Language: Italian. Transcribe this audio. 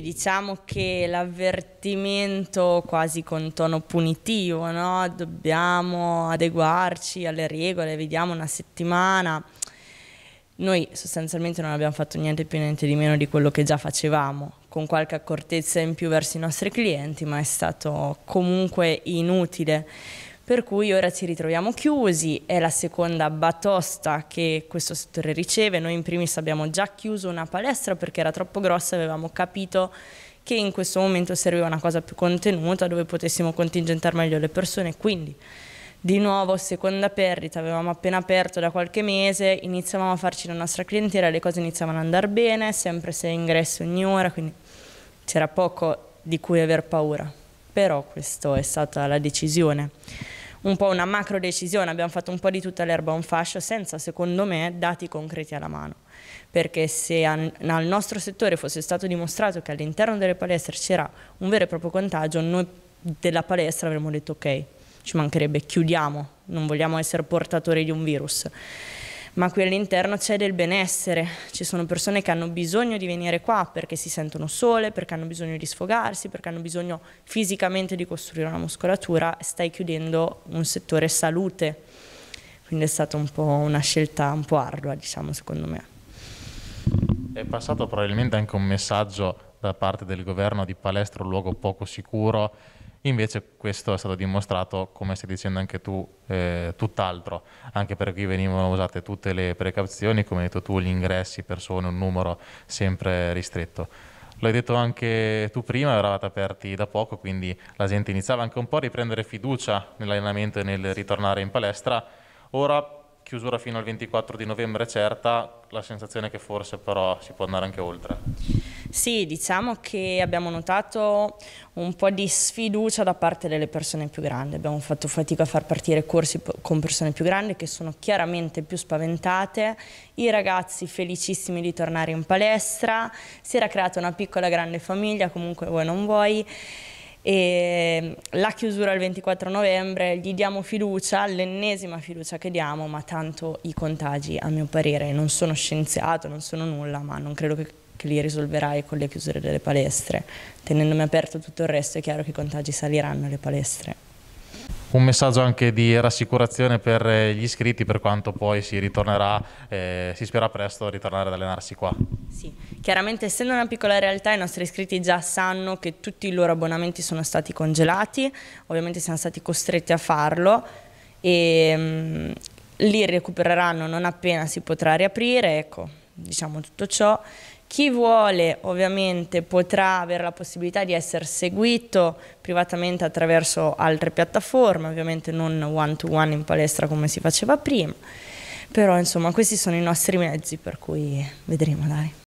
Diciamo che l'avvertimento quasi con tono punitivo, no? dobbiamo adeguarci alle regole, vediamo una settimana. Noi sostanzialmente non abbiamo fatto niente più niente di meno di quello che già facevamo, con qualche accortezza in più verso i nostri clienti, ma è stato comunque inutile per cui ora ci ritroviamo chiusi, è la seconda batosta che questo settore riceve, noi in primis abbiamo già chiuso una palestra perché era troppo grossa, avevamo capito che in questo momento serviva una cosa più contenuta dove potessimo contingentare meglio le persone, quindi di nuovo seconda perdita, avevamo appena aperto da qualche mese, iniziavamo a farci la nostra clientela, le cose iniziavano ad andare bene, sempre sei ingresso ogni ora, quindi c'era poco di cui aver paura, però questa è stata la decisione un po' una macro decisione, abbiamo fatto un po' di tutta l'erba a un fascio senza, secondo me, dati concreti alla mano. Perché se al nostro settore fosse stato dimostrato che all'interno delle palestre c'era un vero e proprio contagio, noi della palestra avremmo detto ok, ci mancherebbe, chiudiamo, non vogliamo essere portatori di un virus ma qui all'interno c'è del benessere, ci sono persone che hanno bisogno di venire qua perché si sentono sole, perché hanno bisogno di sfogarsi, perché hanno bisogno fisicamente di costruire una muscolatura, stai chiudendo un settore salute, quindi è stata un po' una scelta un po' ardua diciamo secondo me. È passato probabilmente anche un messaggio da parte del governo di Palestra, un luogo poco sicuro, Invece questo è stato dimostrato, come stai dicendo anche tu, eh, tutt'altro, anche perché venivano usate tutte le precauzioni, come hai detto tu, gli ingressi, persone, un numero sempre ristretto. L'hai detto anche tu prima, eravate aperti da poco, quindi la gente iniziava anche un po' a riprendere fiducia nell'allenamento e nel ritornare in palestra. Ora chiusura fino al 24 di novembre certa, la sensazione è che forse però si può andare anche oltre. Sì, diciamo che abbiamo notato un po' di sfiducia da parte delle persone più grandi. Abbiamo fatto fatica a far partire corsi con persone più grandi che sono chiaramente più spaventate. I ragazzi felicissimi di tornare in palestra. Si era creata una piccola grande famiglia, comunque voi non vuoi e la chiusura il 24 novembre gli diamo fiducia, l'ennesima fiducia che diamo, ma tanto i contagi a mio parere non sono scienziato, non sono nulla, ma non credo che che li risolverai con le chiusure delle palestre. Tenendomi aperto tutto il resto è chiaro che i contagi saliranno le palestre. Un messaggio anche di rassicurazione per eh, gli iscritti per quanto poi si ritornerà, eh, si spera presto ritornare ad allenarsi qua. Sì, chiaramente essendo una piccola realtà i nostri iscritti già sanno che tutti i loro abbonamenti sono stati congelati, ovviamente siamo stati costretti a farlo e ehm, mh, li recupereranno non appena si potrà riaprire, ecco, diciamo tutto ciò chi vuole ovviamente potrà avere la possibilità di essere seguito privatamente attraverso altre piattaforme, ovviamente non one to one in palestra come si faceva prima, però insomma questi sono i nostri mezzi per cui vedremo dai.